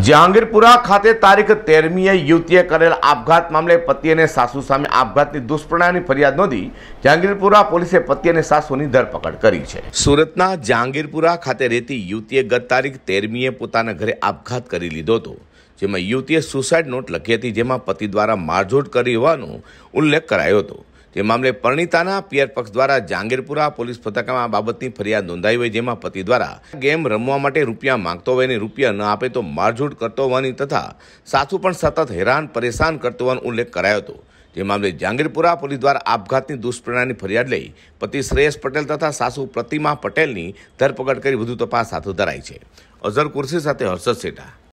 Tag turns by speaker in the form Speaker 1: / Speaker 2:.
Speaker 1: જહાંગીરપુરા ખાતે તારીખ તેરમીએ યુવતીએ કરેલ આપઘાત મામલે પતિ અને સાસુ સામે આપઘાતની દુષ્પરિણામની ફરિયાદ નોંધી જહાંગીરપુરા પોલીસે પતિ અને સાસુની ધરપકડ કરી છે સુરતના જહાંગીરપુરા ખાતે રહેતી યુવતીએ ગત તારીખ તેરમીએ પોતાના ઘરે આપઘાત કરી લીધો હતો જેમાં યુવતીએ સુસાઇડ નોટ લખી હતી જેમાં પતિ દ્વારા મારઝોડ કરી હોવાનો ઉલ્લેખ કરાયો હતો જે મામલે પરણિતાના પિયર પક્ષ દ્વારા જાંગીરપુરા પોલીસ મથકમાં આ બાબતની ફરિયાદ નોંધાઈ હોય જેમાં પતિ દ્વારા ગેમ રમવા માટે રૂપિયા માંગતો હોય અને રૂપિયા ન આપે તો મારઝૂડ કરતો હોવાની તથા સાસુ પણ સતત હેરાન પરેશાન કરતો હોવાનો ઉલ્લેખ કરાયો હતો જે મામલે જાંગીરપુરા પોલીસ દ્વારા આપઘાતની દુષ્પ્રેરણાની ફરિયાદ લઈ પતિ શ્રેયસ પટેલ તથા સાસુ પ્રતિમા પટેલની ધરપકડ કરી વધુ તપાસ હાથ ધરાઈ છે અઝર કુર્સી સાથે હર્ષદ સેઠા